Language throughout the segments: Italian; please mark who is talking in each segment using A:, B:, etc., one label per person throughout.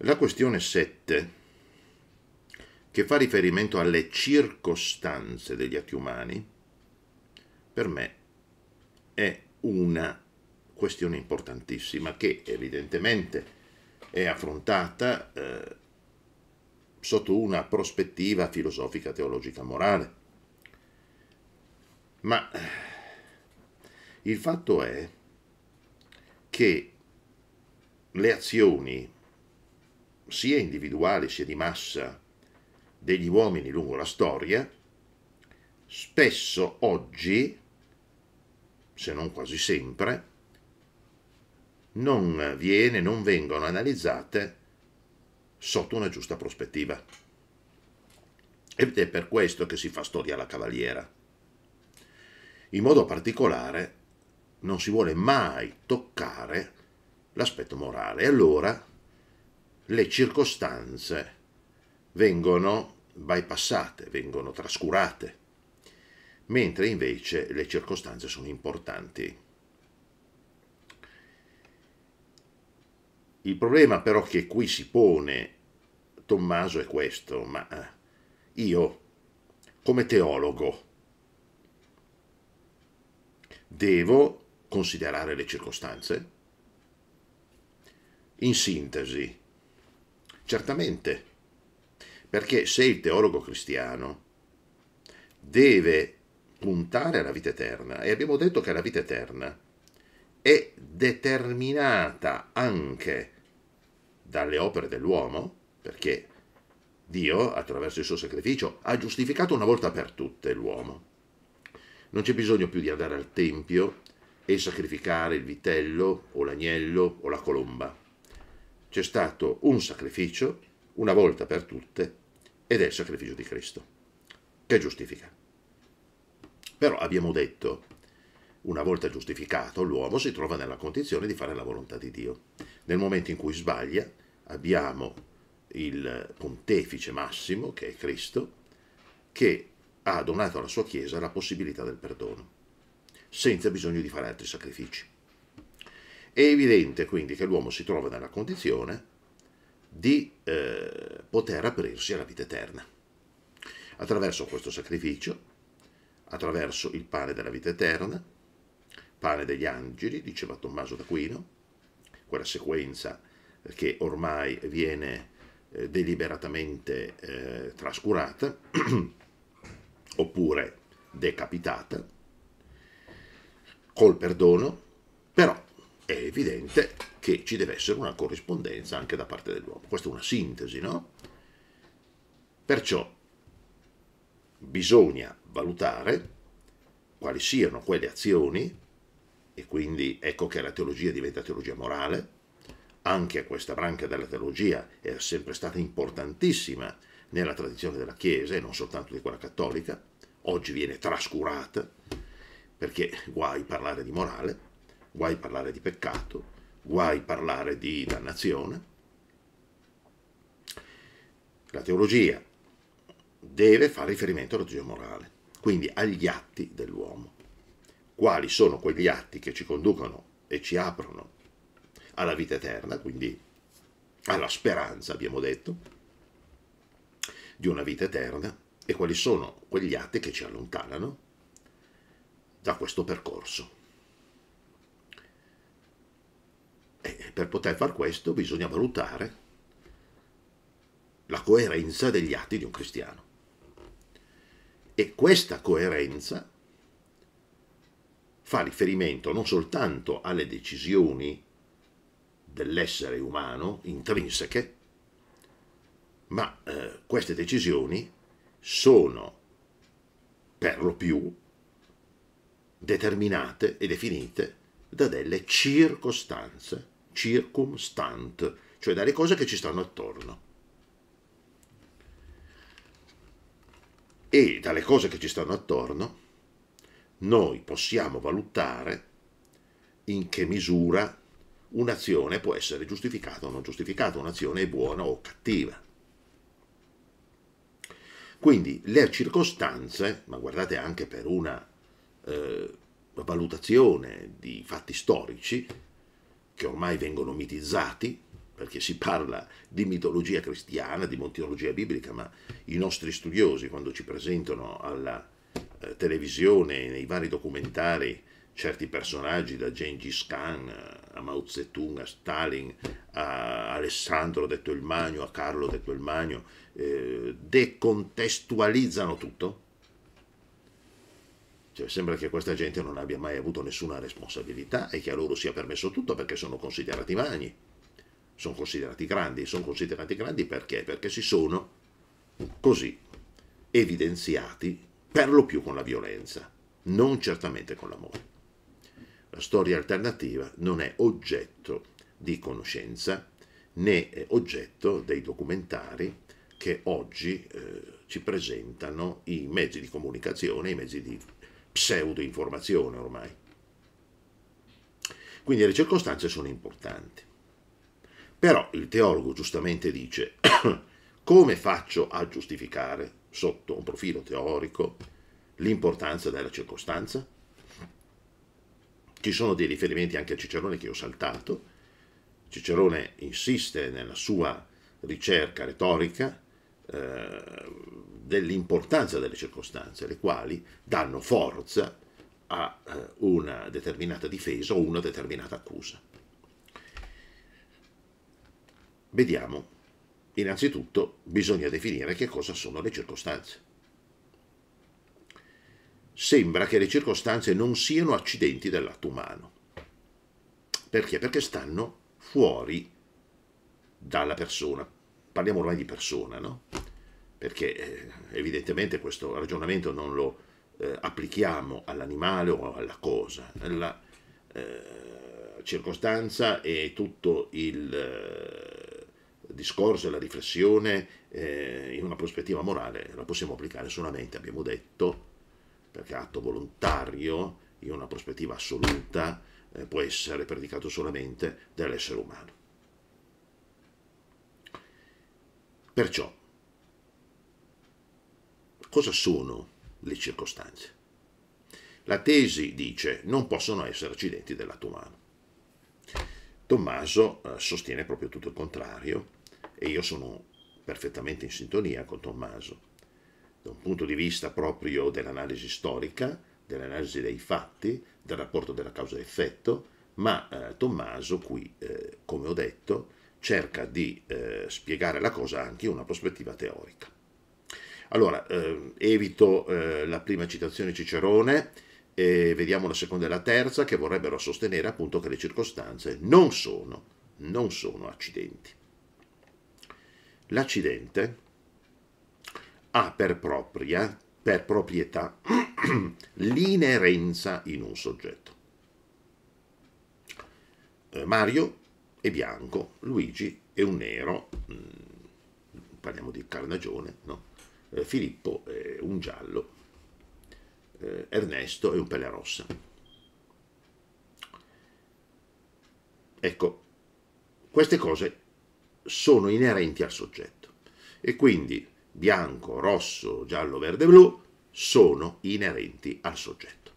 A: La questione 7, che fa riferimento alle circostanze degli atti umani, per me è una questione importantissima che evidentemente è affrontata eh, sotto una prospettiva filosofica, teologica, morale. Ma il fatto è che le azioni sia individuale sia di massa degli uomini lungo la storia, spesso oggi, se non quasi sempre, non viene, non vengono analizzate sotto una giusta prospettiva. Ed è per questo che si fa storia alla cavaliera. In modo particolare non si vuole mai toccare l'aspetto morale. Allora le circostanze vengono bypassate, vengono trascurate, mentre invece le circostanze sono importanti. Il problema però che qui si pone Tommaso è questo, ma eh, io come teologo devo considerare le circostanze? In sintesi, Certamente, perché se il teologo cristiano deve puntare alla vita eterna, e abbiamo detto che la vita eterna è determinata anche dalle opere dell'uomo, perché Dio, attraverso il suo sacrificio, ha giustificato una volta per tutte l'uomo. Non c'è bisogno più di andare al Tempio e sacrificare il vitello o l'agnello o la colomba c'è stato un sacrificio, una volta per tutte, ed è il sacrificio di Cristo, che giustifica. Però abbiamo detto, una volta giustificato, l'uomo si trova nella condizione di fare la volontà di Dio. Nel momento in cui sbaglia, abbiamo il pontefice massimo, che è Cristo, che ha donato alla sua Chiesa la possibilità del perdono, senza bisogno di fare altri sacrifici. È evidente quindi che l'uomo si trova nella condizione di eh, poter aprirsi alla vita eterna. Attraverso questo sacrificio, attraverso il pane della vita eterna, pane degli angeli, diceva Tommaso d'Aquino, quella sequenza che ormai viene eh, deliberatamente eh, trascurata, oppure decapitata, col perdono, però è evidente che ci deve essere una corrispondenza anche da parte dell'uomo. Questa è una sintesi, no? Perciò bisogna valutare quali siano quelle azioni, e quindi ecco che la teologia diventa teologia morale, anche questa branca della teologia è sempre stata importantissima nella tradizione della Chiesa e non soltanto di quella cattolica, oggi viene trascurata perché guai parlare di morale, guai parlare di peccato, guai parlare di dannazione. La teologia deve fare riferimento alla teologia morale, quindi agli atti dell'uomo. Quali sono quegli atti che ci conducono e ci aprono alla vita eterna, quindi alla speranza, abbiamo detto, di una vita eterna, e quali sono quegli atti che ci allontanano da questo percorso. E per poter far questo bisogna valutare la coerenza degli atti di un cristiano. E questa coerenza fa riferimento non soltanto alle decisioni dell'essere umano intrinseche, ma eh, queste decisioni sono per lo più determinate e definite da delle circostanze circumstant, cioè dalle cose che ci stanno attorno. E dalle cose che ci stanno attorno noi possiamo valutare in che misura un'azione può essere giustificata o non giustificata, un'azione è buona o cattiva. Quindi le circostanze, ma guardate anche per una eh, valutazione di fatti storici, che ormai vengono mitizzati, perché si parla di mitologia cristiana, di mitologia biblica, ma i nostri studiosi quando ci presentano alla eh, televisione, nei vari documentari, certi personaggi, da Gengis Khan a Mao Zedong, a Stalin, a Alessandro detto il Magno, a Carlo detto il Magno, eh, decontestualizzano tutto, cioè, sembra che questa gente non abbia mai avuto nessuna responsabilità e che a loro sia permesso tutto perché sono considerati magni, sono considerati grandi, sono considerati grandi perché? Perché si sono così evidenziati per lo più con la violenza, non certamente con l'amore. La storia alternativa non è oggetto di conoscenza né è oggetto dei documentari che oggi eh, ci presentano i mezzi di comunicazione, i mezzi di pseudo-informazione ormai. Quindi le circostanze sono importanti. Però il teologo giustamente dice, come faccio a giustificare sotto un profilo teorico l'importanza della circostanza? Ci sono dei riferimenti anche a Cicerone che ho saltato. Cicerone insiste nella sua ricerca retorica eh, dell'importanza delle circostanze, le quali danno forza a eh, una determinata difesa o una determinata accusa. Vediamo, innanzitutto bisogna definire che cosa sono le circostanze. Sembra che le circostanze non siano accidenti dell'atto umano. Perché? Perché stanno fuori dalla persona, parliamo ormai di persona, no? perché eh, evidentemente questo ragionamento non lo eh, applichiamo all'animale o alla cosa. La eh, circostanza e tutto il eh, discorso e la riflessione eh, in una prospettiva morale la possiamo applicare solamente, abbiamo detto, perché atto volontario in una prospettiva assoluta eh, può essere predicato solamente dall'essere umano. Perciò, cosa sono le circostanze? La tesi dice non possono essere accidenti dell'atto umano. Tommaso eh, sostiene proprio tutto il contrario e io sono perfettamente in sintonia con Tommaso. Da un punto di vista proprio dell'analisi storica, dell'analisi dei fatti, del rapporto della causa-effetto, ma eh, Tommaso qui, eh, come ho detto, cerca di eh, spiegare la cosa anche in una prospettiva teorica. Allora, eh, evito eh, la prima citazione di Cicerone, e vediamo la seconda e la terza che vorrebbero sostenere appunto che le circostanze non sono, non sono accidenti. L'accidente ha per, propria, per proprietà l'inerenza in un soggetto. Eh, Mario è bianco, Luigi è un nero, mm, parliamo di carnagione, no? Eh, Filippo è un giallo, eh, Ernesto è un pelle rossa. Ecco, queste cose sono inerenti al soggetto e quindi bianco, rosso, giallo, verde, blu sono inerenti al soggetto.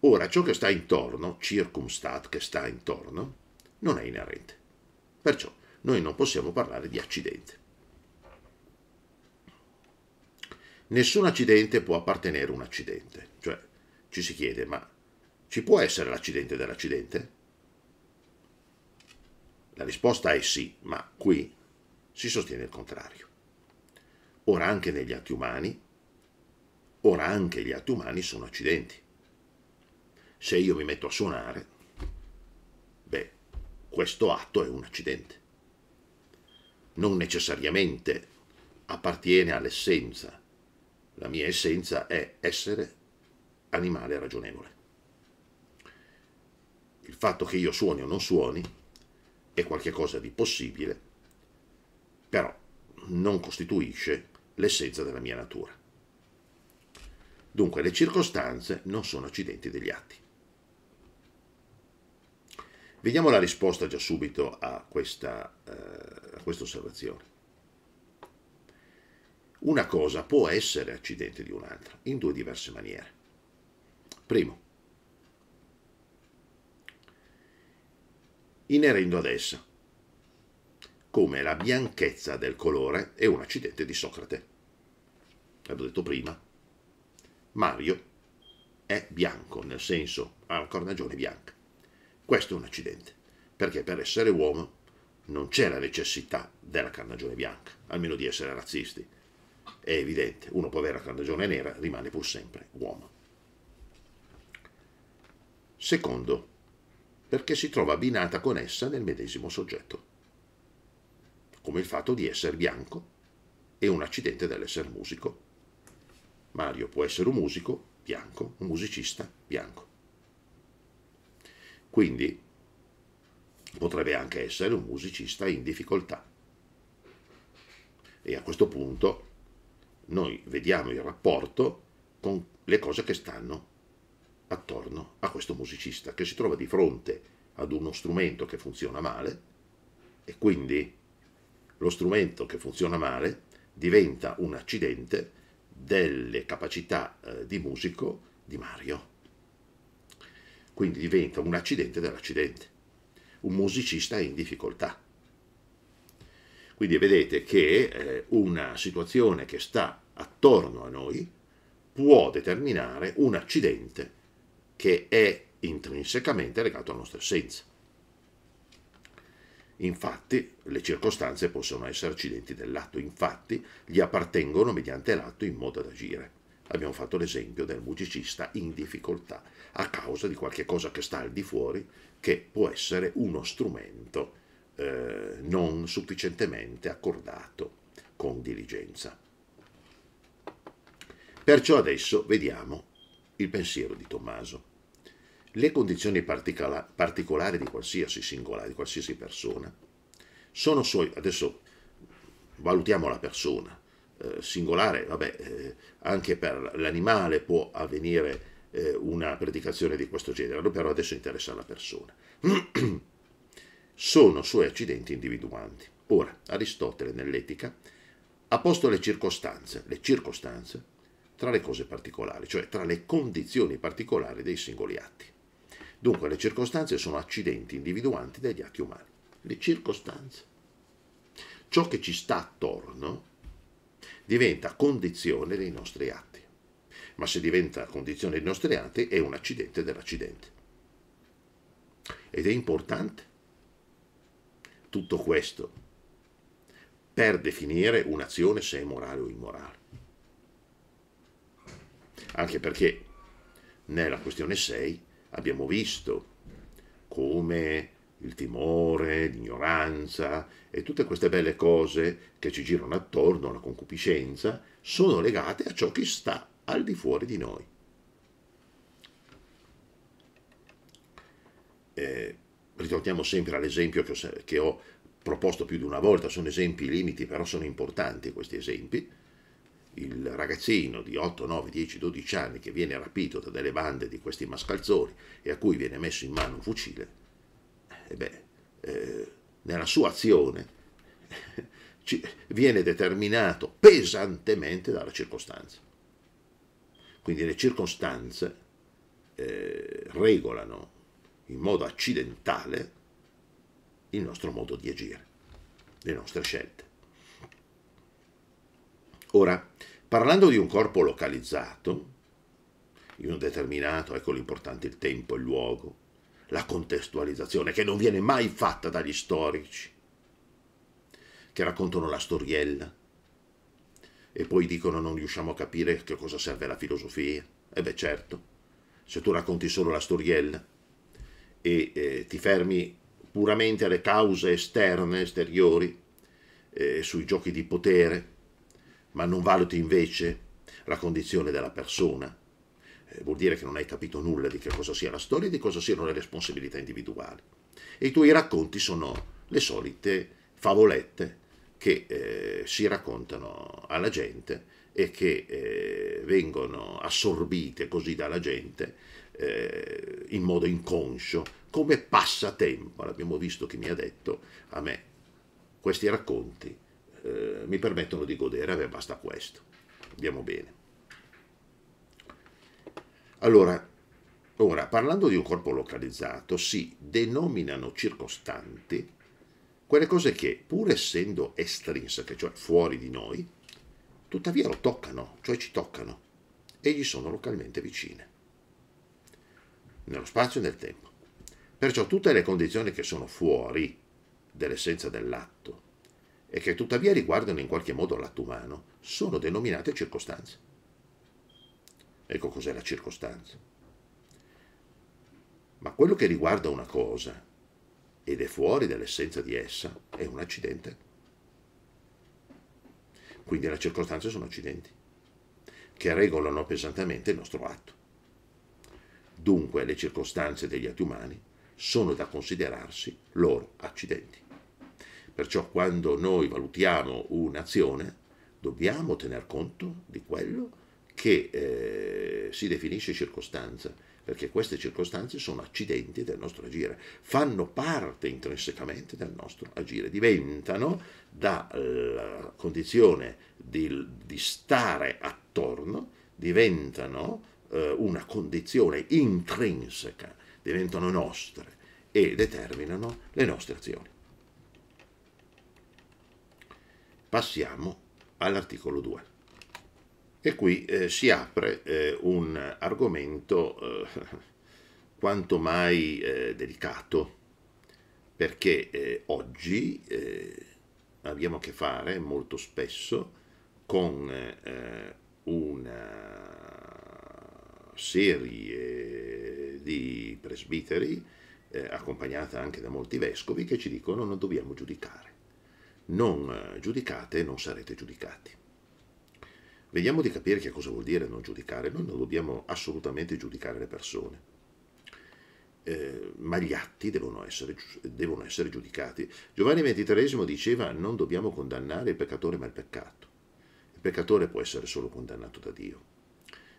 A: Ora, ciò che sta intorno, circumstat che sta intorno, non è inerente. Perciò noi non possiamo parlare di accidente. Nessun accidente può appartenere a un accidente, cioè ci si chiede ma ci può essere l'accidente dell'accidente? La risposta è sì, ma qui si sostiene il contrario. Ora anche negli atti umani, ora anche gli atti umani sono accidenti. Se io mi metto a suonare, questo atto è un accidente. Non necessariamente appartiene all'essenza. La mia essenza è essere animale ragionevole. Il fatto che io suoni o non suoni è qualcosa di possibile, però non costituisce l'essenza della mia natura. Dunque le circostanze non sono accidenti degli atti. Vediamo la risposta già subito a questa, eh, a questa osservazione. Una cosa può essere accidente di un'altra in due diverse maniere. Primo, inerendo ad essa, come la bianchezza del colore è un accidente di Socrate. L'avevo detto prima, Mario è bianco, nel senso ha una cornagione bianca. Questo è un accidente, perché per essere uomo non c'è la necessità della carnagione bianca, almeno di essere razzisti. È evidente, uno può avere la carnagione nera, rimane pur sempre uomo. Secondo, perché si trova abbinata con essa nel medesimo soggetto, come il fatto di essere bianco e un accidente dell'essere musico. Mario può essere un musico bianco, un musicista bianco. Quindi potrebbe anche essere un musicista in difficoltà. E a questo punto noi vediamo il rapporto con le cose che stanno attorno a questo musicista che si trova di fronte ad uno strumento che funziona male e quindi lo strumento che funziona male diventa un accidente delle capacità eh, di musico di Mario. Quindi diventa un accidente dell'accidente, un musicista è in difficoltà. Quindi vedete che eh, una situazione che sta attorno a noi può determinare un accidente che è intrinsecamente legato alla nostra essenza. Infatti le circostanze possono essere accidenti dell'atto, infatti gli appartengono mediante l'atto in modo ad agire. Abbiamo fatto l'esempio del musicista in difficoltà a causa di qualche cosa che sta al di fuori, che può essere uno strumento eh, non sufficientemente accordato con diligenza. Perciò adesso vediamo il pensiero di Tommaso. Le condizioni particolari di qualsiasi singolare, di qualsiasi persona, sono suoi, adesso valutiamo la persona, eh, singolare, vabbè, eh, anche per l'animale può avvenire eh, una predicazione di questo genere, però adesso interessa la persona. Sono suoi accidenti individuanti. Ora, Aristotele nell'Etica ha posto le circostanze, le circostanze tra le cose particolari, cioè tra le condizioni particolari dei singoli atti. Dunque le circostanze sono accidenti individuanti dagli atti umani. Le circostanze. Ciò che ci sta attorno diventa condizione dei nostri atti. Ma se diventa condizione dei nostri atti è un accidente dell'accidente. Ed è importante tutto questo per definire un'azione se è morale o immorale. Anche perché nella questione 6 abbiamo visto come il timore, l'ignoranza e tutte queste belle cose che ci girano attorno, la concupiscenza, sono legate a ciò che sta al di fuori di noi. Eh, ritorniamo sempre all'esempio che ho, che ho proposto più di una volta, sono esempi limiti, però sono importanti questi esempi. Il ragazzino di 8, 9, 10, 12 anni che viene rapito da delle bande di questi mascalzoni e a cui viene messo in mano un fucile, eh beh, eh, nella sua azione ci, viene determinato pesantemente dalla circostanza. Quindi le circostanze eh, regolano in modo accidentale il nostro modo di agire, le nostre scelte. Ora, parlando di un corpo localizzato, in un determinato, ecco l'importante il tempo e il luogo, la contestualizzazione, che non viene mai fatta dagli storici, che raccontano la storiella e poi dicono non riusciamo a capire che cosa serve la filosofia. E eh beh certo, se tu racconti solo la storiella e eh, ti fermi puramente alle cause esterne, esteriori, eh, sui giochi di potere, ma non valuti invece la condizione della persona, eh, vuol dire che non hai capito nulla di che cosa sia la storia e di cosa siano le responsabilità individuali. E i tuoi racconti sono le solite favolette che eh, si raccontano alla gente e che eh, vengono assorbite così dalla gente eh, in modo inconscio, come passatempo. L'abbiamo visto chi mi ha detto a me, questi racconti eh, mi permettono di godere, beh, basta questo. Andiamo bene. Allora, ora, parlando di un corpo localizzato, si denominano circostanti quelle cose che, pur essendo estrinseche, cioè fuori di noi, tuttavia lo toccano, cioè ci toccano, e gli sono localmente vicine, nello spazio e nel tempo. Perciò tutte le condizioni che sono fuori dell'essenza dell'atto e che tuttavia riguardano in qualche modo l'atto umano sono denominate circostanze. Ecco cos'è la circostanza. Ma quello che riguarda una cosa ed è fuori dall'essenza di essa è un accidente. Quindi le circostanze sono accidenti che regolano pesantemente il nostro atto. Dunque le circostanze degli atti umani sono da considerarsi loro accidenti. Perciò quando noi valutiamo un'azione dobbiamo tener conto di quello che che eh, si definisce circostanza, perché queste circostanze sono accidenti del nostro agire, fanno parte intrinsecamente del nostro agire, diventano dalla eh, condizione di, di stare attorno, diventano eh, una condizione intrinseca, diventano nostre e determinano le nostre azioni. Passiamo all'articolo 2. E qui eh, si apre eh, un argomento eh, quanto mai eh, delicato, perché eh, oggi eh, abbiamo a che fare molto spesso con una serie di presbiteri, accompagnata anche da molti vescovi, che ci dicono non dobbiamo giudicare. Non giudicate, non sarete giudicati. Vediamo di capire che cosa vuol dire non giudicare. Noi non dobbiamo assolutamente giudicare le persone, eh, ma gli atti devono essere, devono essere giudicati. Giovanni XXIII diceva non dobbiamo condannare il peccatore ma il peccato. Il peccatore può essere solo condannato da Dio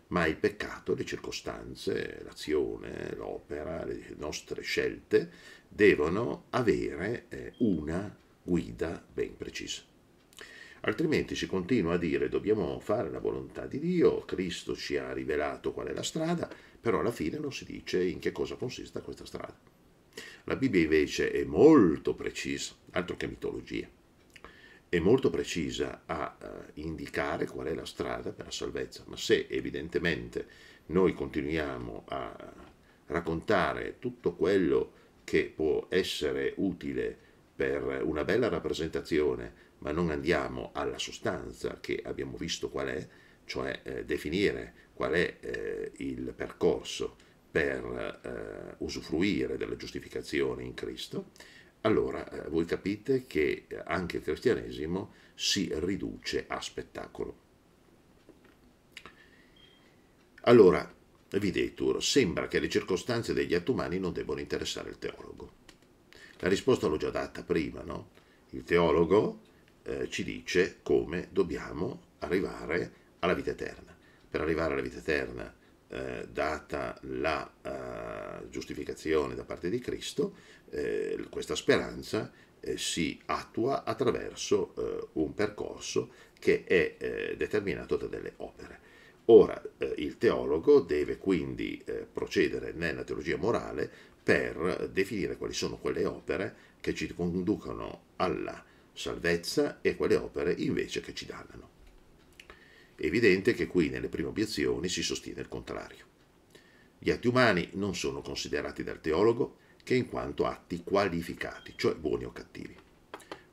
A: ma il peccato, le circostanze, l'azione, l'opera, le nostre scelte devono avere eh, una guida ben precisa. Altrimenti si continua a dire dobbiamo fare la volontà di Dio, Cristo ci ha rivelato qual è la strada, però alla fine non si dice in che cosa consista questa strada. La Bibbia invece è molto precisa, altro che mitologia, è molto precisa a eh, indicare qual è la strada per la salvezza, ma se evidentemente noi continuiamo a raccontare tutto quello che può essere utile per una bella rappresentazione ma non andiamo alla sostanza che abbiamo visto qual è, cioè eh, definire qual è eh, il percorso per eh, usufruire della giustificazione in Cristo, allora eh, voi capite che eh, anche il cristianesimo si riduce a spettacolo. Allora, videtur, sembra che le circostanze degli atti umani non debbano interessare il teologo. La risposta l'ho già data prima, no? Il teologo eh, ci dice come dobbiamo arrivare alla vita eterna. Per arrivare alla vita eterna, eh, data la eh, giustificazione da parte di Cristo, eh, questa speranza eh, si attua attraverso eh, un percorso che è determinato da delle opere. Ora, il teologo deve quindi procedere nella teologia morale per definire quali sono quelle opere che ci conducono alla salvezza e quelle opere invece che ci dannano. È evidente che qui nelle prime obiezioni si sostiene il contrario. Gli atti umani non sono considerati dal teologo che in quanto atti qualificati, cioè buoni o cattivi.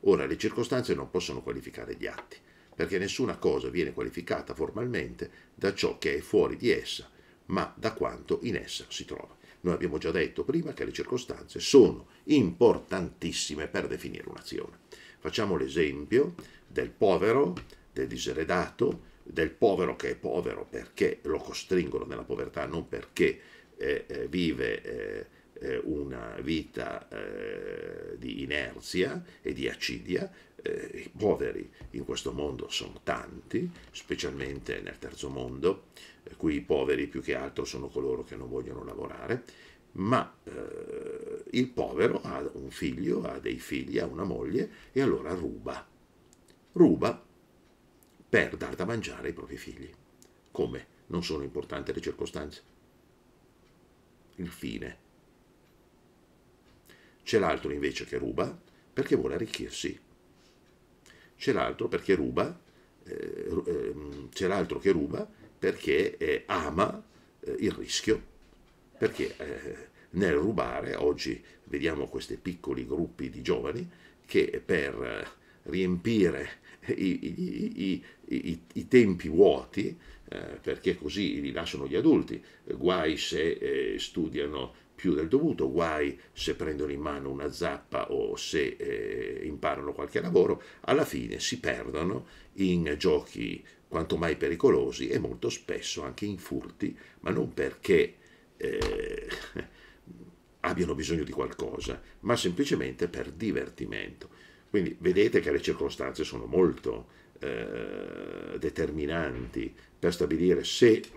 A: Ora, le circostanze non possono qualificare gli atti, perché nessuna cosa viene qualificata formalmente da ciò che è fuori di essa, ma da quanto in essa si trova. Noi abbiamo già detto prima che le circostanze sono importantissime per definire un'azione. Facciamo l'esempio del povero, del diseredato, del povero che è povero perché lo costringono nella povertà, non perché eh, eh vive eh, eh, una vita eh, di inerzia e di acidia. Eh, I poveri in questo mondo sono tanti, specialmente nel terzo mondo, cui i poveri più che altro sono coloro che non vogliono lavorare, ma eh, il povero ha un figlio, ha dei figli, ha una moglie e allora ruba. Ruba per dar da mangiare ai propri figli. Come? Non sono importanti le circostanze? Il fine. C'è l'altro invece che ruba perché vuole arricchirsi. C'è l'altro perché ruba, eh, eh, c'è l'altro che ruba perché eh, ama eh, il rischio, perché eh, nel rubare oggi vediamo questi piccoli gruppi di giovani che eh, per eh, riempire eh, i, i, i, i tempi vuoti, perché così li lasciano gli adulti, guai se studiano più del dovuto, guai se prendono in mano una zappa o se eh, imparano qualche lavoro, alla fine si perdono in giochi quanto mai pericolosi e molto spesso anche in furti, ma non perché eh, abbiano bisogno di qualcosa, ma semplicemente per divertimento. Quindi vedete che le circostanze sono molto eh, determinanti per stabilire se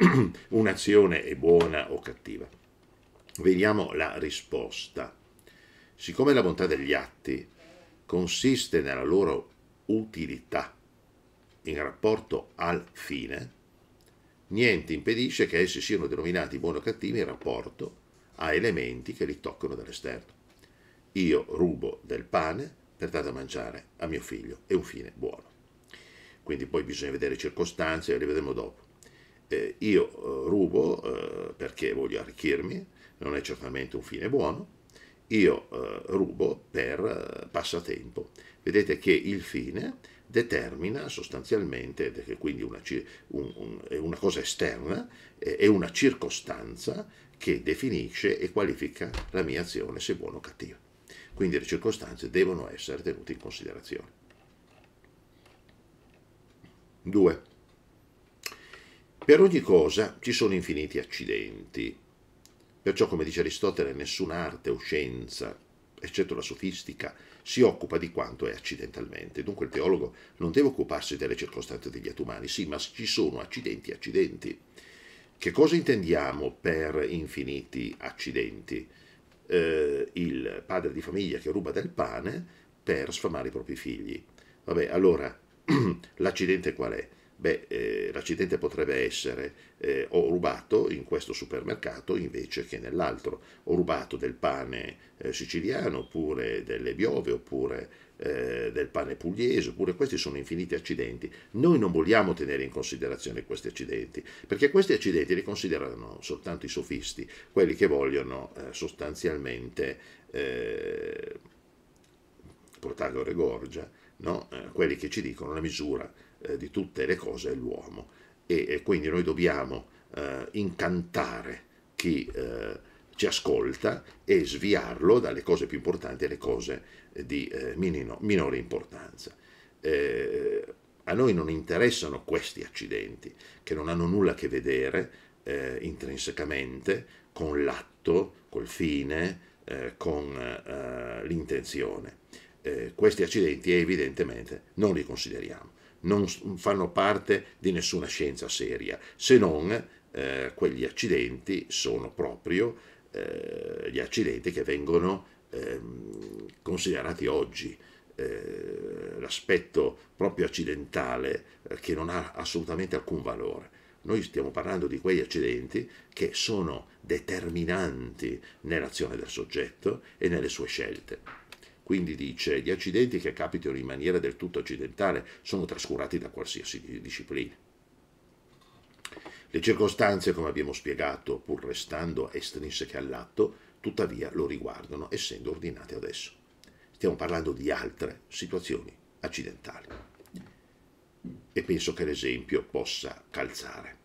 A: un'azione è buona o cattiva. Vediamo la risposta. Siccome la bontà degli atti consiste nella loro utilità in rapporto al fine, niente impedisce che essi siano denominati buoni o cattivi in rapporto a elementi che li toccano dall'esterno. Io rubo del pane per dare da mangiare a mio figlio, è un fine buono. Quindi poi bisogna vedere le circostanze, le vedremo dopo. Eh, io eh, rubo eh, perché voglio arricchirmi, non è certamente un fine buono, io eh, rubo per eh, passatempo. Vedete che il fine determina sostanzialmente, ed è quindi una, un, un, una cosa esterna, è una circostanza che definisce e qualifica la mia azione se buona o cattiva. Quindi le circostanze devono essere tenute in considerazione. 2. Per ogni cosa ci sono infiniti accidenti. Perciò, come dice Aristotele, nessun'arte o scienza, eccetto la sofistica, si occupa di quanto è accidentalmente. Dunque il teologo non deve occuparsi delle circostanze degli atti umani, sì, ma ci sono accidenti, e accidenti. Che cosa intendiamo per infiniti accidenti? Eh, il padre di famiglia che ruba del pane per sfamare i propri figli. Vabbè, allora l'accidente qual è? Beh, eh, l'accidente potrebbe essere eh, ho rubato in questo supermercato invece che nell'altro, ho rubato del pane eh, siciliano oppure delle biove oppure eh, del pane pugliese, oppure questi sono infiniti accidenti. Noi non vogliamo tenere in considerazione questi accidenti, perché questi accidenti li considerano soltanto i sofisti, quelli che vogliono eh, sostanzialmente eh, Protagore Gorgia, no? quelli che ci dicono la misura eh, di tutte le cose è l'uomo e, e quindi noi dobbiamo eh, incantare chi eh, ci ascolta e sviarlo dalle cose più importanti alle cose eh, di minino, minore importanza. a noi non interessano questi accidenti che non hanno nulla a che vedere intrinsecamente con l'atto, col fine, con l'intenzione. Eh, questi accidenti evidentemente non li consideriamo non fanno parte di nessuna scienza seria, se non eh, quegli accidenti sono proprio eh, gli accidenti che vengono eh, considerati oggi. Eh, l'aspetto proprio accidentale eh, che non ha assolutamente alcun valore. Noi stiamo parlando di quegli accidenti che sono determinanti nell'azione del soggetto e nelle sue scelte. Quindi dice gli accidenti che capitano in maniera del tutto accidentale sono trascurati da qualsiasi disciplina. Le circostanze, come abbiamo spiegato, pur restando estrinseche all'atto, tuttavia lo riguardano essendo ordinate adesso. Stiamo parlando di altre situazioni accidentali. E penso che l'esempio possa calzare.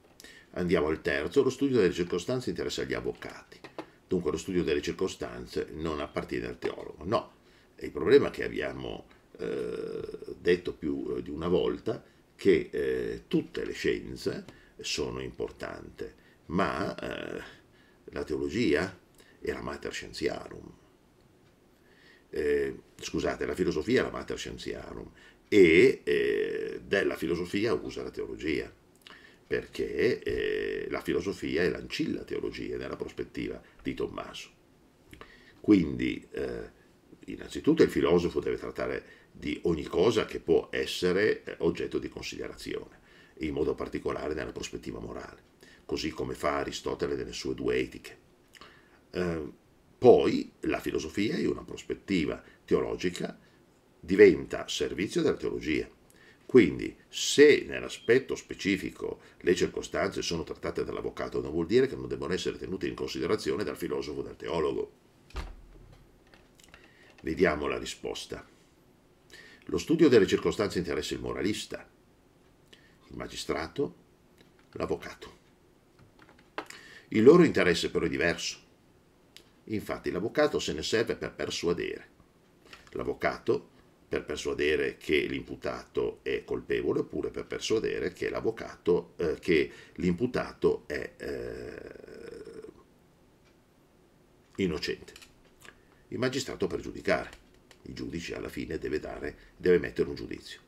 A: Andiamo al terzo, lo studio delle circostanze interessa agli avvocati. Dunque lo studio delle circostanze non appartiene al teologo. No, il problema che abbiamo eh, detto più eh, di una volta che eh, tutte le scienze sono importanti, ma eh, la teologia è la mater scienziarum. Eh, scusate, la filosofia è la mater scienziarum e eh, della filosofia usa la teologia perché eh, la filosofia è l'ancilla teologia nella prospettiva di Tommaso. Quindi eh, Innanzitutto il filosofo deve trattare di ogni cosa che può essere eh, oggetto di considerazione, in modo particolare nella prospettiva morale, così come fa Aristotele nelle sue due etiche. Ehm, poi la filosofia, in una prospettiva teologica, diventa servizio della teologia. Quindi, se nell'aspetto specifico le circostanze sono trattate dall'avvocato, non vuol dire che non debbano essere tenute in considerazione dal filosofo o dal teologo. Vediamo la risposta. Lo studio delle circostanze interessa il moralista, il magistrato, l'avvocato. Il loro interesse però è diverso. Infatti l'avvocato se ne serve per persuadere. L'avvocato per persuadere che l'imputato è colpevole oppure per persuadere che l'avvocato eh, che l'imputato è eh, innocente il magistrato per giudicare. Il giudice alla fine deve, dare, deve mettere un giudizio.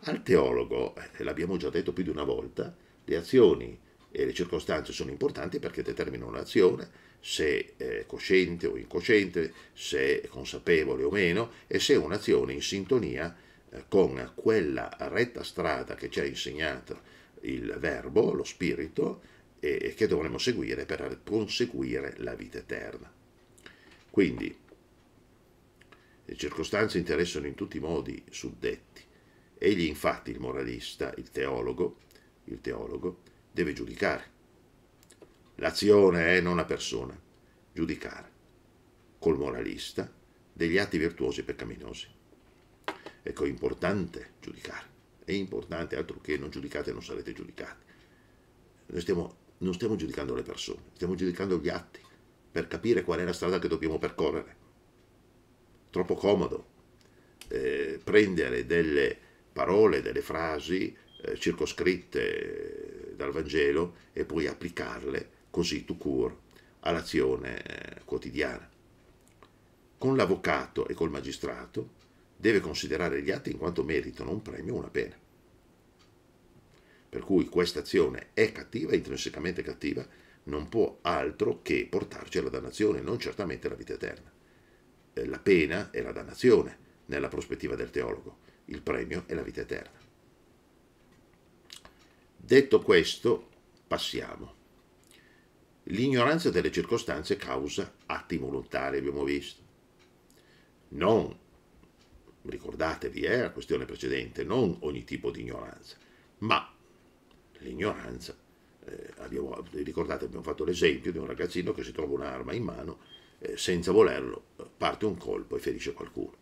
A: Al teologo, eh, l'abbiamo già detto più di una volta, le azioni e le circostanze sono importanti perché determinano l'azione, se eh, cosciente o incosciente, se consapevole o meno, e se è un'azione in sintonia eh, con quella retta strada che ci ha insegnato il verbo, lo spirito, e, e che dovremmo seguire per conseguire la vita eterna. Quindi, le circostanze interessano in tutti i modi i suddetti. Egli infatti, il moralista, il teologo, il teologo, deve giudicare. L'azione è non la persona, giudicare, col moralista, degli atti virtuosi e peccaminosi. Ecco, è importante giudicare. È importante, altro che non giudicate non sarete giudicati. Noi stiamo, non stiamo giudicando le persone, stiamo giudicando gli atti per capire qual è la strada che dobbiamo percorrere. Troppo comodo eh, prendere delle parole, delle frasi eh, circoscritte eh, dal Vangelo e poi applicarle così tu cur all'azione eh, quotidiana. Con l'avvocato e col magistrato deve considerare gli atti in quanto meritano un premio o una pena. Per cui questa azione è cattiva, intrinsecamente cattiva, non può altro che portarci alla dannazione, non certamente alla vita eterna. Eh, la pena è la dannazione, nella prospettiva del teologo, il premio è la vita eterna. Detto questo, passiamo. L'ignoranza delle circostanze causa atti volontari, abbiamo visto. Non, ricordatevi, è eh, la questione precedente, non ogni tipo di ignoranza, ma l'ignoranza abbiamo, ricordate abbiamo fatto l'esempio di un ragazzino che si trova un'arma in mano, eh, senza volerlo eh, parte un colpo e ferisce qualcuno.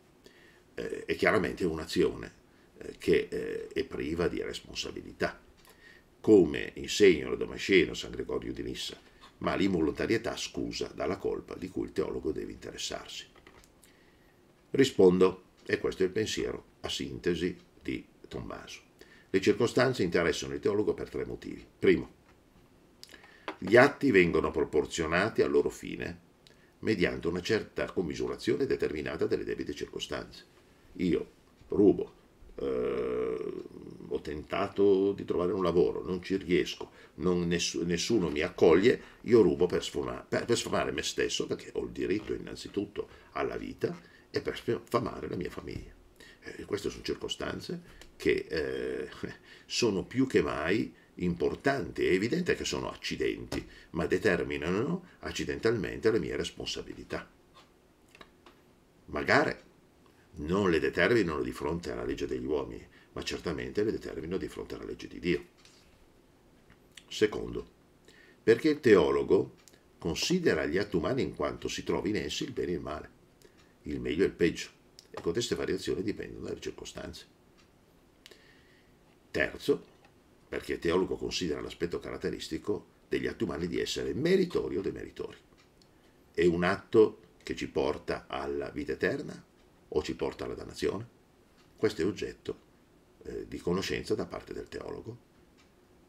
A: Eh, è chiaramente un'azione eh, che eh, è priva di responsabilità, come insegnano Damasceno, San Gregorio di Nissa, ma l'involontarietà scusa dalla colpa di cui il teologo deve interessarsi. Rispondo, e questo è il pensiero a sintesi di Tommaso. Le circostanze interessano il teologo per tre motivi. Primo, gli atti vengono proporzionati al loro fine mediante una certa commisurazione determinata delle debite circostanze. Io rubo, eh, ho tentato di trovare un lavoro, non ci riesco, non, ness nessuno mi accoglie, io rubo per sfamare, per, per sfamare me stesso perché ho il diritto innanzitutto alla vita e per sfamare la mia famiglia. Eh, queste sono circostanze che eh, sono più che mai importanti è evidente che sono accidenti, ma determinano accidentalmente le mie responsabilità. Magari non le determinano di fronte alla legge degli uomini, ma certamente le determinano di fronte alla legge di Dio. Secondo, perché il teologo considera gli atti umani in quanto si trovi in essi il bene e il male, il meglio e il peggio, e con queste variazioni dipendono dalle circostanze. Terzo, perché il teologo considera l'aspetto caratteristico degli atti umani di essere meritori o demeritori. È un atto che ci porta alla vita eterna o ci porta alla dannazione? Questo è oggetto eh, di conoscenza da parte del teologo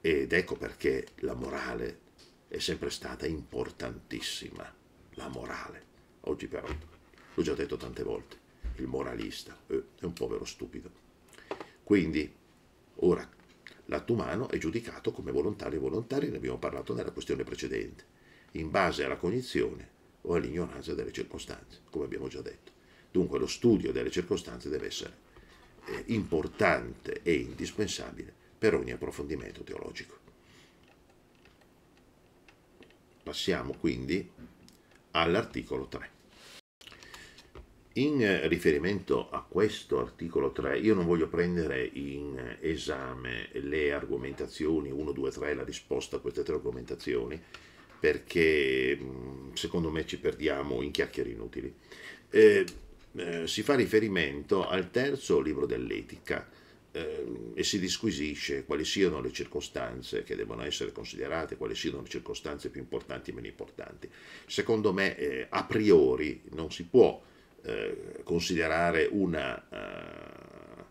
A: ed ecco perché la morale è sempre stata importantissima, la morale. Oggi però, l'ho già detto tante volte, il moralista eh, è un povero stupido. Quindi, ora L'atto umano è giudicato come volontario e volontario, ne abbiamo parlato nella questione precedente, in base alla cognizione o all'ignoranza delle circostanze, come abbiamo già detto. Dunque lo studio delle circostanze deve essere eh, importante e indispensabile per ogni approfondimento teologico. Passiamo quindi all'articolo 3. In eh, riferimento a questo articolo 3, io non voglio prendere in esame le argomentazioni 1, 2, 3, la risposta a queste tre argomentazioni, perché mm, secondo me ci perdiamo in chiacchiere inutili. Eh, eh, si fa riferimento al terzo libro dell'etica eh, e si disquisisce quali siano le circostanze che devono essere considerate, quali siano le circostanze più importanti e meno importanti. Secondo me eh, a priori non si può eh, considerare una, uh,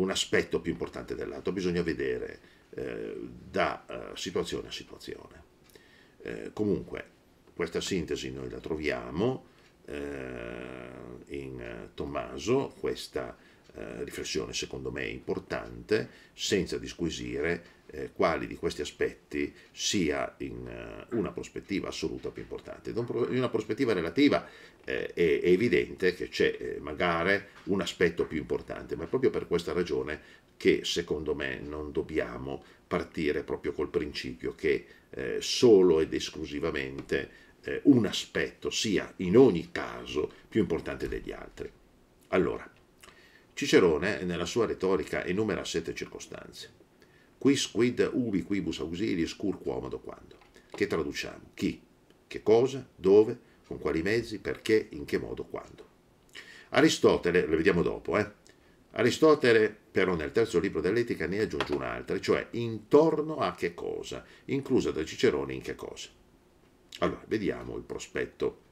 A: un aspetto più importante dell'altro, bisogna vedere eh, da uh, situazione a situazione. Eh, comunque, questa sintesi noi la troviamo in Tommaso, questa riflessione secondo me è importante, senza disquisire eh, quali di questi aspetti sia in uh, una prospettiva assoluta più importante. In una prospettiva relativa eh, è, è, evidente che c'è eh, magari un aspetto più importante, ma è proprio per questa ragione che secondo me non dobbiamo partire proprio col principio che eh, solo ed esclusivamente eh, un aspetto sia in ogni caso più importante degli altri. Allora, Cicerone nella sua retorica enumera sette circostanze quis quid ubi quibus auxiliis cur quomodo quando, che traduciamo chi, che cosa, dove, con quali mezzi, perché, in che modo, quando. Aristotele, lo vediamo dopo, eh? Aristotele però nel terzo libro dell'etica ne aggiunge un'altra, cioè intorno a che cosa, inclusa da Cicerone in che cosa. Allora, vediamo il prospetto.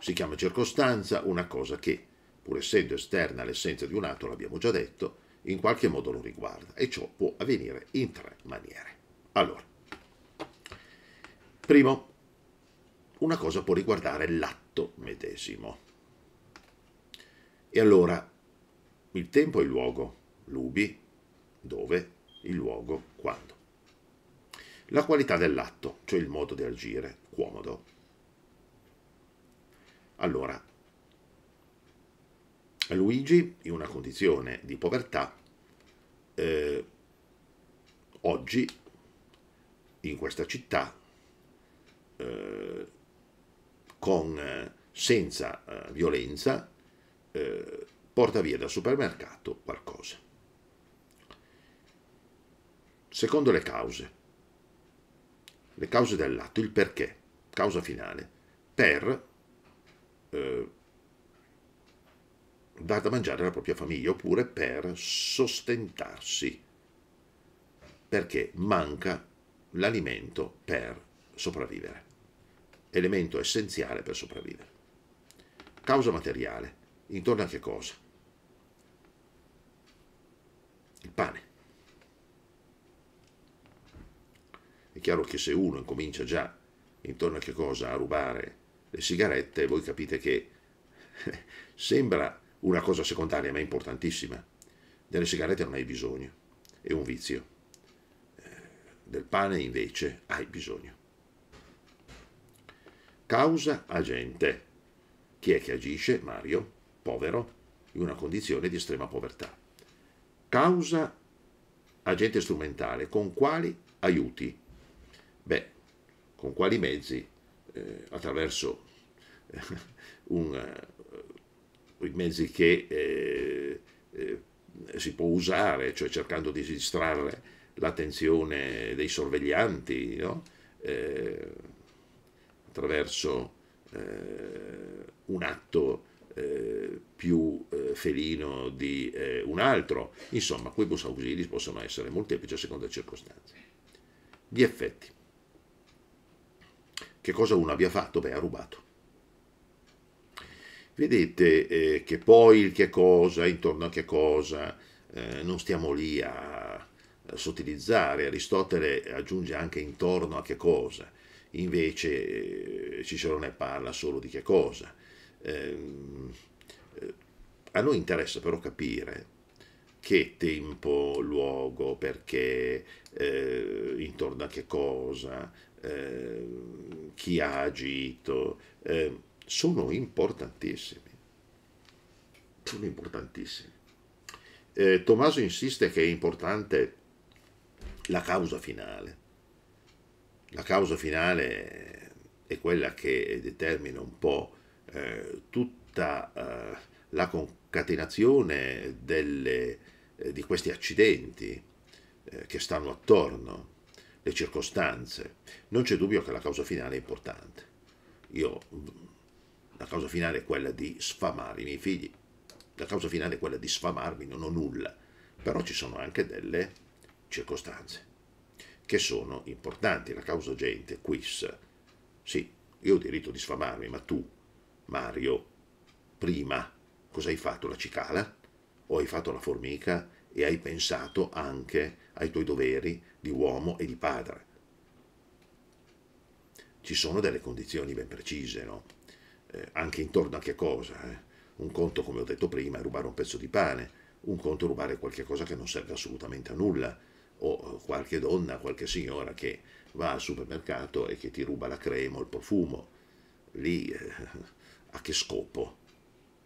A: Si chiama circostanza una cosa che, pur essendo esterna all'essenza di un atto, l'abbiamo già detto, in qualche modo lo riguarda e ciò può avvenire in tre maniere. Allora, primo, una cosa può riguardare l'atto medesimo. E allora, il tempo e il luogo, l'ubi, dove, il luogo, quando. La qualità dell'atto, cioè il modo di agire, comodo. Allora, Luigi, in una condizione di povertà, eh, oggi in questa città, eh, con, eh, senza eh, violenza, eh, porta via dal supermercato qualcosa. Secondo le cause, le cause dell'atto, il perché, causa finale, per eh, dar da mangiare alla propria famiglia oppure per sostentarsi, perché manca l'alimento per sopravvivere, elemento essenziale per sopravvivere. Causa materiale, intorno a che cosa? Il pane. È chiaro che se uno incomincia già intorno a che cosa a rubare le sigarette, voi capite che sembra una cosa secondaria ma importantissima. Delle sigarette non hai bisogno, è un vizio. Eh, del pane invece hai bisogno. Causa agente. Chi è che agisce? Mario, povero, in una condizione di estrema povertà. Causa agente strumentale. Con quali aiuti? Beh, con quali mezzi? Eh, attraverso eh, un eh, i mezzi che eh, eh, si può usare, cioè cercando di distrarre l'attenzione dei sorveglianti no? eh, attraverso eh, un atto eh, più eh, felino di un altro. Insomma, quei bus ausili possono essere molteplici a seconda delle circostanze. Gli effetti. Che cosa uno abbia fatto? Beh, ha rubato Vedete eh, che poi il che cosa, intorno a che cosa, eh, non stiamo lì a, a sottilizzare. Aristotele aggiunge anche intorno a che cosa, invece eh, Cicerone parla solo di che cosa. Ehm, eh, a noi interessa però capire che tempo, luogo, perché, eh, intorno a che cosa, eh, chi ha agito. Eh, sono importantissimi. Sono importantissimi. Eh, Tommaso insiste che è importante la causa finale. La causa finale è quella che determina un po' eh, tutta eh, la concatenazione delle, eh, di questi accidenti eh, che stanno attorno, le circostanze. Non c'è dubbio che la causa finale è importante. Io la causa finale è quella di sfamare i miei figli. La causa finale è quella di sfamarmi, non ho nulla. Però ci sono anche delle circostanze che sono importanti. La causa gente, quis. Sì, io ho diritto di sfamarmi, ma tu, Mario, prima cosa hai fatto? La cicala? O hai fatto la formica? E hai pensato anche ai tuoi doveri di uomo e di padre. Ci sono delle condizioni ben precise, no? eh, anche intorno a che cosa? Eh? Un conto, come ho detto prima, è rubare un pezzo di pane, un conto è rubare qualche cosa che non serve assolutamente a nulla, o eh, qualche donna, qualche signora che va al supermercato e che ti ruba la crema o il profumo. Lì eh, a che scopo?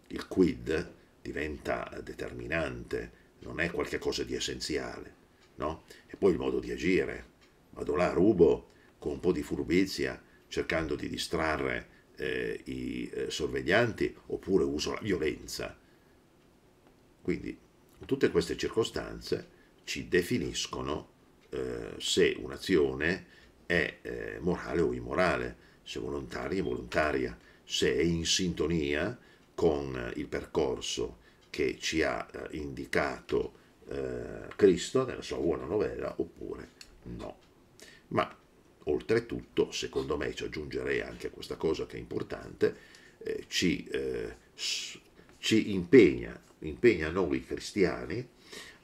A: Il quid diventa determinante, non è qualcosa di essenziale, no? E poi il modo di agire. Vado là, rubo con un po' di furbizia, cercando di distrarre eh, i eh, sorveglianti oppure uso la violenza. Quindi tutte queste circostanze ci definiscono eh, se un'azione è eh, morale o immorale, se volontaria o involontaria, se è in sintonia con il percorso che ci ha eh, indicato eh, Cristo nella sua buona novella oppure no. Ma Oltretutto, secondo me, ci aggiungerei anche a questa cosa che è importante, eh, ci, eh, ci impegna, impegna noi cristiani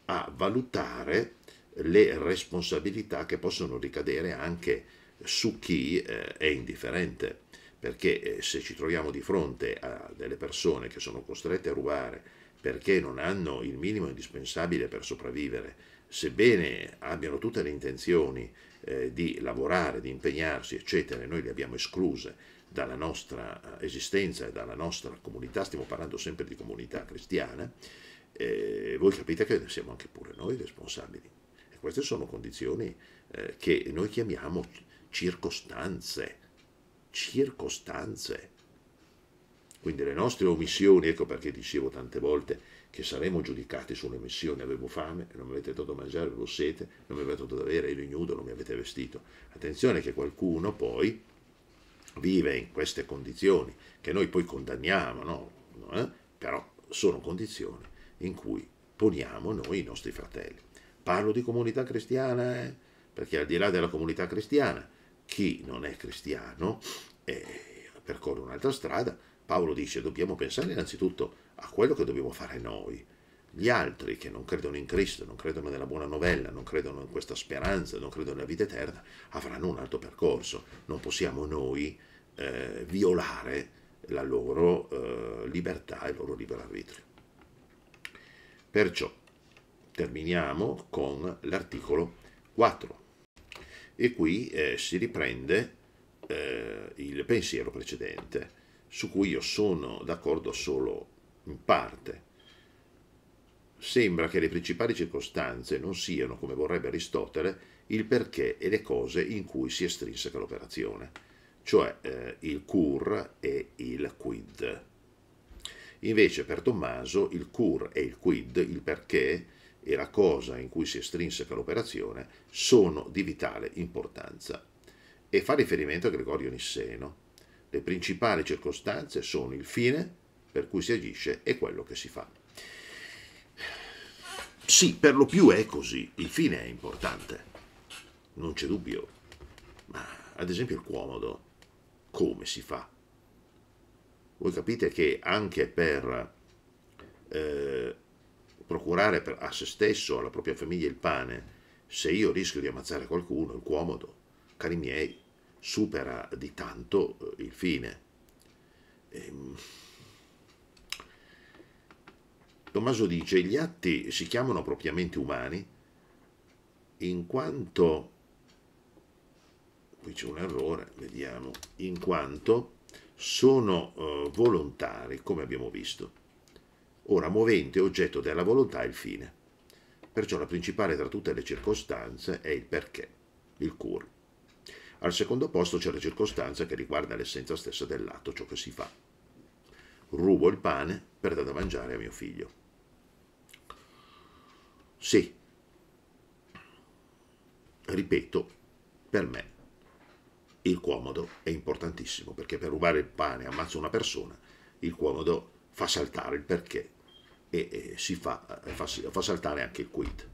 A: a valutare le responsabilità che possono ricadere anche su chi eh, è indifferente, perché eh, se ci troviamo di fronte a delle persone che sono costrette a rubare perché non hanno il minimo indispensabile per sopravvivere, sebbene abbiano tutte le intenzioni eh, di lavorare, di impegnarsi, eccetera, noi le abbiamo escluse dalla nostra eh, esistenza e dalla nostra comunità, stiamo parlando sempre di comunità cristiana, eh, voi capite che ne siamo anche pure noi responsabili. E queste sono condizioni eh, che noi chiamiamo circostanze, circostanze. Quindi le nostre omissioni, ecco perché dicevo tante volte, che saremo giudicati sulle missioni, avevo fame, non mi avete dato da mangiare, avevo sete, non mi avete dato da bere, ero ignudo, non mi avete vestito. Attenzione che qualcuno poi vive in queste condizioni, che noi poi condanniamo, no? Eh? però sono condizioni in cui poniamo noi i nostri fratelli. Parlo di comunità cristiana, eh? perché al di là della comunità cristiana, chi non è cristiano eh, percorre un'altra strada. Paolo dice dobbiamo pensare innanzitutto a quello che dobbiamo fare noi. Gli altri che non credono in Cristo, non credono nella buona novella, non credono in questa speranza, non credono nella vita eterna, avranno un altro percorso. Non possiamo noi eh, violare la loro eh, libertà e il loro libero arbitrio. Perciò terminiamo con l'articolo 4 e qui eh, si riprende eh, il pensiero precedente su cui io sono d'accordo solo in parte. Sembra che le principali circostanze non siano, come vorrebbe Aristotele, il perché e le cose in cui si estrinseca l'operazione, cioè eh, il cur e il quid. Invece per Tommaso il cur e il quid, il perché e la cosa in cui si estrinseca l'operazione, sono di vitale importanza. E fa riferimento a Gregorio Nisseno. Le principali circostanze sono il fine per cui si agisce è quello che si fa. Sì, per lo più è così, il fine è importante, non c'è dubbio, ma ad esempio il comodo, come si fa? Voi capite che anche per eh, procurare per, a se stesso, alla propria famiglia il pane, se io rischio di ammazzare qualcuno, il comodo, cari miei, supera di tanto eh, il fine. Ehm, Tommaso dice gli atti si chiamano propriamente umani in quanto, qui c'è un errore, vediamo, in quanto sono eh, volontari, come abbiamo visto. Ora, movente, oggetto della volontà è il fine. Perciò la principale tra tutte le circostanze è il perché, il cur. Al secondo posto c'è la circostanza che riguarda l'essenza stessa dell'atto, ciò che si fa. Rubo il pane per dare da mangiare a mio figlio se, ripeto, per me il comodo è importantissimo, perché per rubare il pane ammazza una persona, il comodo fa saltare il perché e, e si fa, eh, fa, fa saltare anche il quid.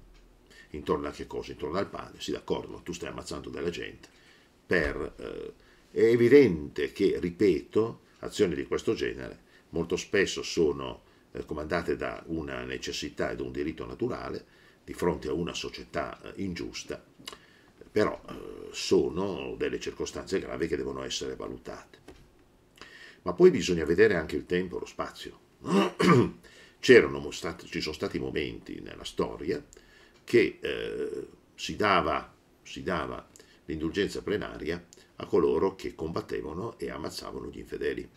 A: Intorno a che cosa? Intorno al pane, sì d'accordo, tu stai ammazzando della gente. Per, eh, è evidente che, ripeto, azioni di questo genere molto spesso sono eh, comandate da una necessità e da un diritto naturale, di fronte a una società eh, ingiusta, però eh, sono delle circostanze gravi che devono essere valutate. Ma poi bisogna vedere anche il tempo lo spazio. Stati, ci sono stati momenti nella storia che eh, si dava, si dava l'indulgenza plenaria a coloro che combattevano e ammazzavano gli infedeli.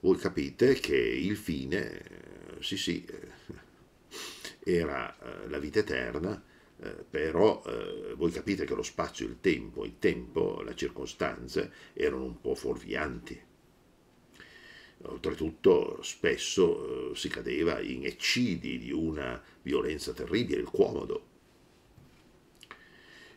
A: Voi capite che il fine, eh, sì sì, era eh, la vita eterna, eh, però eh, voi capite che lo spazio, il tempo, il tempo, le circostanze erano un po' fuorvianti. Oltretutto spesso eh, si cadeva in eccidi di una violenza terribile, il comodo.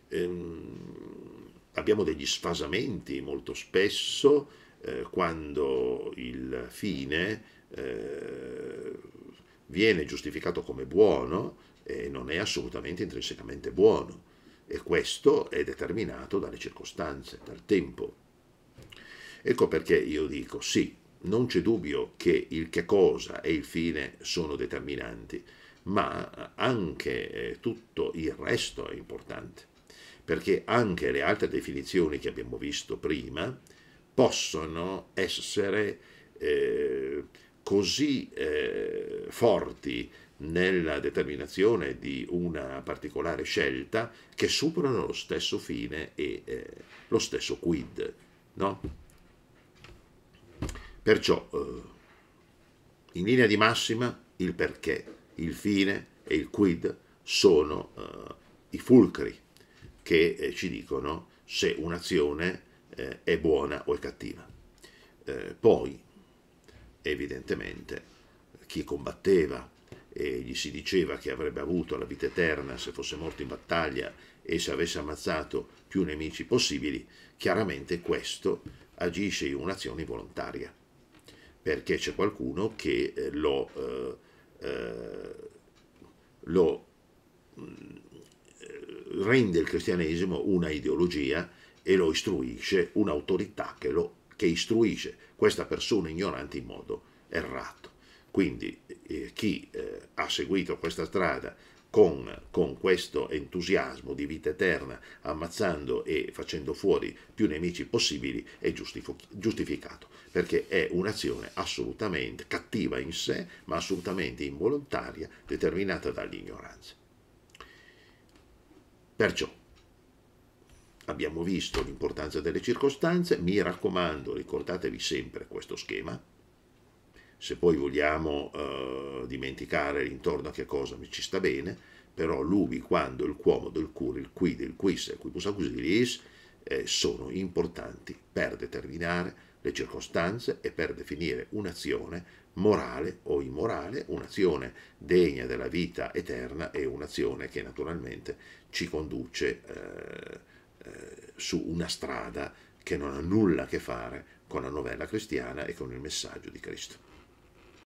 A: Ehm, abbiamo degli sfasamenti molto spesso eh, quando il fine eh, viene giustificato come buono e non è assolutamente intrinsecamente buono e questo è determinato dalle circostanze, dal tempo. Ecco perché io dico sì, non c'è dubbio che il che cosa e il fine sono determinanti, ma anche eh, tutto il resto è importante, perché anche le altre definizioni che abbiamo visto prima possono essere eh, così eh, forti nella determinazione di una particolare scelta che superano lo stesso fine e eh, lo stesso quid. No? Perciò, eh, in linea di massima, il perché, il fine e il quid sono eh, i fulcri che eh, ci dicono se un'azione eh, è buona o è cattiva. Eh, poi, evidentemente chi combatteva e gli si diceva che avrebbe avuto la vita eterna se fosse morto in battaglia e se avesse ammazzato più nemici possibili, chiaramente questo agisce in un'azione involontaria, perché c'è qualcuno che eh, lo, eh, eh, lo mm, eh, rende il cristianesimo una ideologia e lo istruisce un'autorità che lo che istruisce questa persona ignorante in modo errato. Quindi eh, chi eh, ha seguito questa strada con, con, questo entusiasmo di vita eterna, ammazzando e facendo fuori più nemici possibili, è giustificato, perché è un'azione assolutamente cattiva in sé, ma assolutamente involontaria, determinata dall'ignoranza. Perciò Abbiamo visto l'importanza delle circostanze, mi raccomando, ricordatevi sempre questo schema. Se poi vogliamo eh, dimenticare intorno a che cosa mi ci sta bene, però l'ubi, quando, il cuomo, del cur, il qui, del quis, il quibus auxiliis eh, sono importanti per determinare le circostanze e per definire un'azione morale o immorale, un'azione degna della vita eterna e un'azione che naturalmente ci conduce eh, eh, su una strada che non ha nulla a che fare con la novella cristiana e con il messaggio di Cristo.